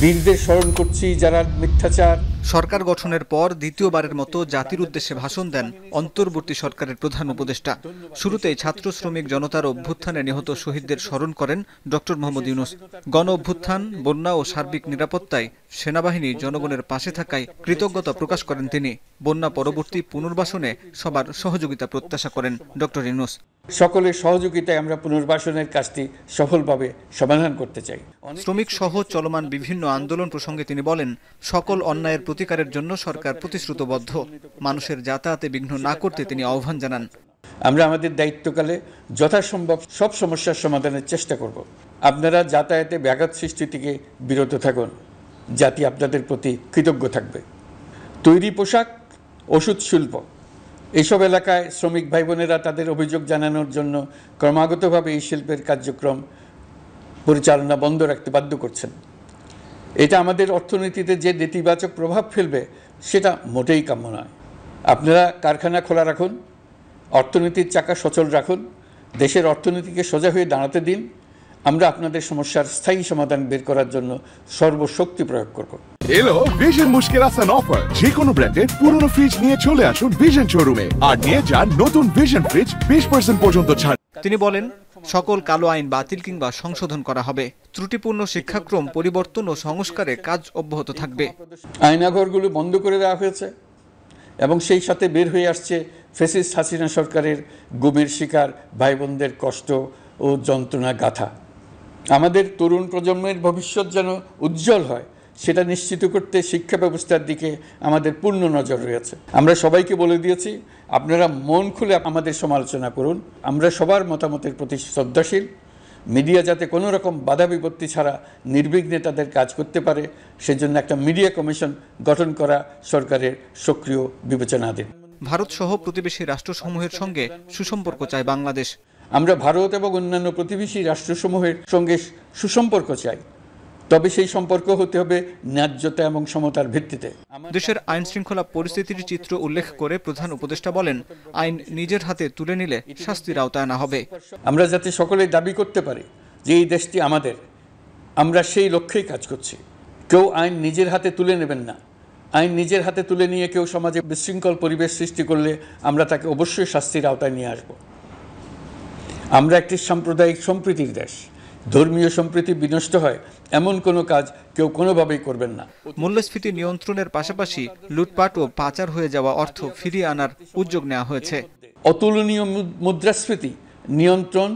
বীরদের স্মরণ করছি যারা মিথ্যাচার সরকার গঠনের পর দ্বিতীয়বারের মতো জাতির উদ্দেশ্যে ভাষণ দেন অন্তর্বর্তী সরকারের প্রধান উপদেষ্টা শুরুতেই ছাত্র শ্রমিক জনতার অভ্যুত্থানে নিহত শহীদদের স্মরণ করেন ডক্টর মোহাম্মদ ইউনুস গণ অভ্যুত্থান বন্যা ও সার্বিক নিরাপত্তায় সেনাবাহিনী জনগণের পাশে থাকায় কৃতজ্ঞতা প্রকাশ করেন তিনি বন্যা পরবর্তী পুনর্বাসনে সবার সহযোগিতা প্রত্যাশা করেন ডক্টর ইউনুস সকলের সহযোগিতায় আমরা পুনর্বাসনের কাজটি সফলভাবে সমাধান করতে চাই শ্রমিক সহ চলমান বিভিন্ন আন্দোলন প্রসঙ্গে তিনি বলেন সকল অন্যায়ের প্রতিকারের জন্য সরকার প্রতিশ্রুতবদ্ধ মানুষের যাতায়াতে বিঘ্ন না করতে তিনি আহ্বান জানান আমরা আমাদের দায়িত্বকালে যথাসম্ভব সব সমস্যার সমাধানের চেষ্টা করব আপনারা যাতায়াতে ব্যাঘাত সৃষ্টি থেকে বিরত থাকুন জাতি আপনাদের প্রতি কৃতজ্ঞ থাকবে তৈরি পোশাক ওষুধ শিল্প এইসব এলাকায় শ্রমিক ভাই বোনেরা তাদের অভিযোগ জানানোর জন্য ক্রমাগতভাবে এই শিল্পের কার্যক্রম পরিচালনা বন্ধ রাখতে বাধ্য করছেন এটা আমাদের অর্থনীতিতে যে নেতিবাচক প্রভাব ফেলবে সেটা মোটেই কাম্য নয় আপনারা কারখানা খোলা রাখুন অর্থনীতির চাকা সচল রাখুন দেশের অর্থনীতিকে সোজা হয়ে দাঁড়াতে দিন আমরা আপনাদের সমস্যার স্থায়ী সমাধান বের করার জন্য সর্বশক্তি প্রয়োগ করব এলো ভিশন মুশকিল আসান অফার যে কোনো ব্র্যান্ডের পুরনো ফ্রিজ নিয়ে চলে আসুন ভিশন শোরুমে আর নিয়ে যান নতুন ভিশন ফ্রিজ 20% পার্সেন্ট পর্যন্ত ছাড় তিনি বলেন সকল কালো আইন বাতিল কিংবা সংশোধন করা হবে ত্রুটিপূর্ণ শিক্ষাক্রম পরিবর্তন ও সংস্কারে কাজ অব্যাহত থাকবে আইনাঘরগুলো বন্ধ করে দেওয়া হয়েছে এবং সেই সাথে বের হয়ে আসছে ফেসিস হাসিনা সরকারের গুমের শিকার ভাই বোনদের কষ্ট ও যন্ত্রণা গাথা আমাদের তরুণ প্রজন্মের ভবিষ্যৎ যেন উজ্জ্বল হয় সেটা নিশ্চিত করতে শিক্ষা ব্যবস্থার দিকে আমাদের পূর্ণ নজর রয়েছে আমরা সবাইকে বলে দিয়েছি আপনারা মন খুলে আমাদের সমালোচনা করুন আমরা সবার মতামতের প্রতি শ্রদ্ধাশীল মিডিয়া যাতে কোনো রকম বাধা বিপত্তি ছাড়া নির্বিঘ্নে তাদের কাজ করতে পারে সেজন্য একটা মিডিয়া কমিশন গঠন করা সরকারের সক্রিয় বিবেচনাধীন ভারত সহ প্রতিবেশী রাষ্ট্রসমূহের সঙ্গে সুসম্পর্ক চায় বাংলাদেশ আমরা ভারত এবং অন্যান্য প্রতিবেশী রাষ্ট্রসমূহের সঙ্গে সুসম্পর্ক চাই তবে সেই সম্পর্ক হতে হবে ন্যায্যতা এবং সমতার ভিত্তিতে দেশের আইন শৃঙ্খলা পরিস্থিতির চিত্র উল্লেখ করে প্রধান উপদেষ্টা বলেন আইন নিজের হাতে তুলে নিলে শাস্তির আওতায় আনা হবে আমরা যাতে সকলে দাবি করতে পারি যে এই দেশটি আমাদের আমরা সেই লক্ষ্যেই কাজ করছি কেউ আইন নিজের হাতে তুলে নেবেন না আইন নিজের হাতে তুলে নিয়ে কেউ সমাজে বিশৃঙ্খল পরিবেশ সৃষ্টি করলে আমরা তাকে অবশ্যই শাস্তির আওতায় নিয়ে আসব আমরা একটি সাম্প্রদায়িক সম্প্রীতির দেশ ধর্মীয় সম্প্রীতি বিনষ্ট হয় এমন কোনো কাজ কেউ কোনোভাবেই করবেন না মূল্যস্ফীতি নিয়ন্ত্রণের পাশাপাশি লুটপাট ও পাচার হয়ে যাওয়া অর্থ ফিরিয়ে আনার উদ্যোগ নেওয়া হয়েছে অতুলনীয় মুদ্রাস্ফীতি নিয়ন্ত্রণ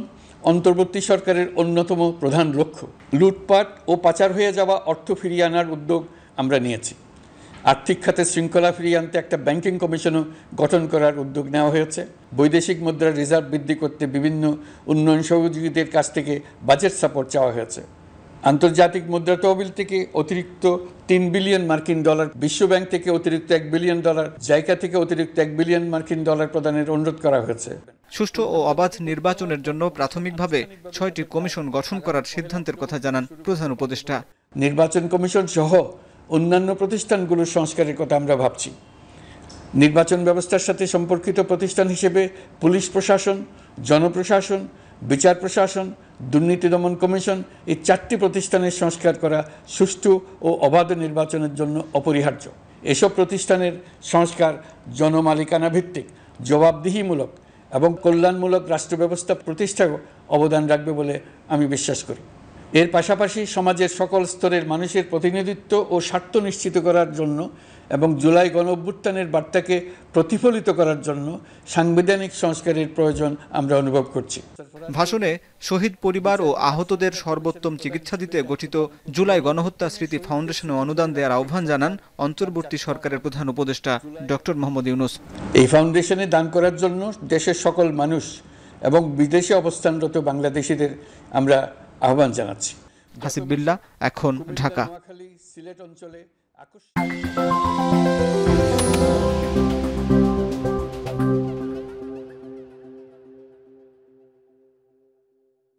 অন্তর্বর্তী সরকারের অন্যতম প্রধান লক্ষ্য লুটপাট ও পাচার হয়ে যাওয়া অর্থ ফিরিয়ে আনার উদ্যোগ আমরা নিয়েছি আর্থিক খাতে শৃঙ্খলা ফিরিয়ে আনতে একটা ব্যাংকিং কমিশনও গঠন করার উদ্যোগ নেওয়া হয়েছে বৈদেশিক মুদ্রার রিজার্ভ বৃদ্ধি করতে বিভিন্ন উন্নয়ন সহযোগীদের কাছ থেকে বাজেট সাপোর্ট চাওয়া হয়েছে আন্তর্জাতিক মুদ্রা তহবিল থেকে অতিরিক্ত তিন বিলিয়ন মার্কিন ডলার বিশ্ব ব্যাংক থেকে অতিরিক্ত এক বিলিয়ন ডলার জায়গা থেকে অতিরিক্ত এক বিলিয়ন মার্কিন ডলার প্রদানের অনুরোধ করা হয়েছে সুষ্ঠু ও অবাধ নির্বাচনের জন্য প্রাথমিকভাবে ছয়টি কমিশন গঠন করার সিদ্ধান্তের কথা জানান প্রধান উপদেষ্টা নির্বাচন কমিশন সহ অন্যান্য প্রতিষ্ঠানগুলোর সংস্কারের কথা আমরা ভাবছি নির্বাচন ব্যবস্থার সাথে সম্পর্কিত প্রতিষ্ঠান হিসেবে পুলিশ প্রশাসন জনপ্রশাসন বিচার প্রশাসন দুর্নীতি দমন কমিশন এই চারটি প্রতিষ্ঠানের সংস্কার করা সুষ্ঠু ও অবাধ নির্বাচনের জন্য অপরিহার্য এসব প্রতিষ্ঠানের সংস্কার জনমালিকানা ভিত্তিক জবাবদিহিমূলক এবং কল্যাণমূলক রাষ্ট্র ব্যবস্থা প্রতিষ্ঠায় অবদান রাখবে বলে আমি বিশ্বাস করি এর পাশাপাশি সমাজের সকল স্তরের মানুষের প্রতিনিধিত্ব ও স্বার্থ নিশ্চিত করার জন্য এবং জুলাই গণ অভ্যুত্থানের বার্তাকে প্রতিফলিত করার জন্য সাংবিধানিক সংস্কারের প্রয়োজন আমরা অনুভব করছি ভাষণে শহীদ পরিবার ও আহতদের সর্বোত্তম চিকিৎসা দিতে গঠিত জুলাই গণহত্যা স্মৃতি ফাউন্ডেশনে অনুদান দেওয়ার আহ্বান জানান অন্তর্বর্তী সরকারের প্রধান উপদেষ্টা ডক্টর মোহাম্মদ ইউনুস এই ফাউন্ডেশনে দান করার জন্য দেশের সকল মানুষ এবং বিদেশে অবস্থানরত বাংলাদেশিদের আমরা আহ্বান জানাচ্ছি হাসিব বিল্লা এখন ঢাকা সিলেট অঞ্চলে